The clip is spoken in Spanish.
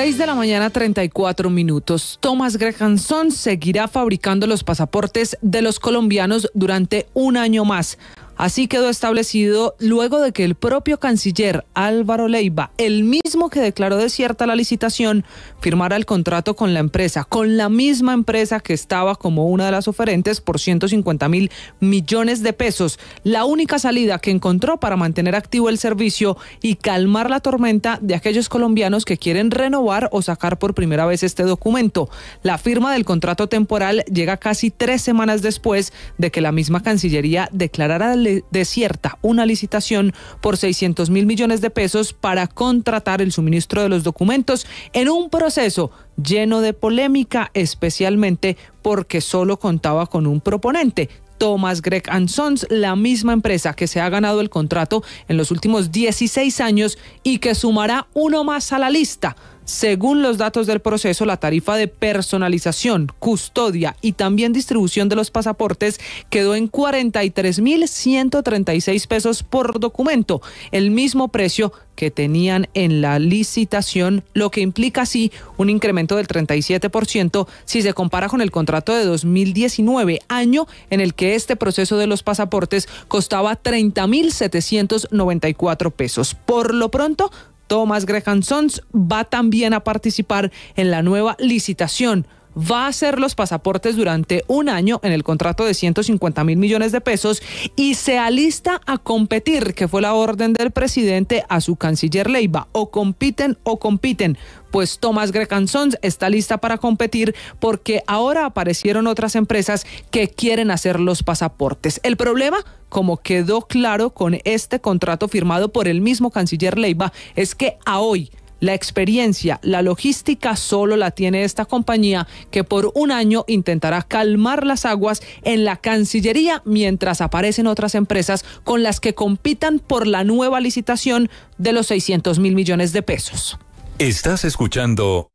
6 de la mañana 34 minutos. Thomas Grejanson seguirá fabricando los pasaportes de los colombianos durante un año más. Así quedó establecido luego de que el propio canciller Álvaro Leiva, el mismo que declaró desierta la licitación, firmara el contrato con la empresa, con la misma empresa que estaba como una de las oferentes por 150 mil millones de pesos, la única salida que encontró para mantener activo el servicio y calmar la tormenta de aquellos colombianos que quieren renovar o sacar por primera vez este documento. La firma del contrato temporal llega casi tres semanas después de que la misma Cancillería declarara el desierta una licitación por 600 mil millones de pesos para contratar el suministro de los documentos en un proceso lleno de polémica, especialmente porque solo contaba con un proponente, Thomas Gregg Sons, la misma empresa que se ha ganado el contrato en los últimos 16 años y que sumará uno más a la lista según los datos del proceso, la tarifa de personalización, custodia y también distribución de los pasaportes quedó en 43.136 pesos por documento, el mismo precio que tenían en la licitación, lo que implica así un incremento del 37% si se compara con el contrato de 2019, año en el que este proceso de los pasaportes costaba 30.794 pesos. Por lo pronto, Thomas Graham va también a participar en la nueva licitación va a hacer los pasaportes durante un año en el contrato de 150 mil millones de pesos y se alista a competir, que fue la orden del presidente a su canciller Leiva. O compiten o compiten pues Tomás Grecansons está lista para competir porque ahora aparecieron otras empresas que quieren hacer los pasaportes. El problema, como quedó claro con este contrato firmado por el mismo canciller Leiva, es que a hoy la experiencia, la logística solo la tiene esta compañía que por un año intentará calmar las aguas en la Cancillería mientras aparecen otras empresas con las que compitan por la nueva licitación de los 600 mil millones de pesos. Estás escuchando...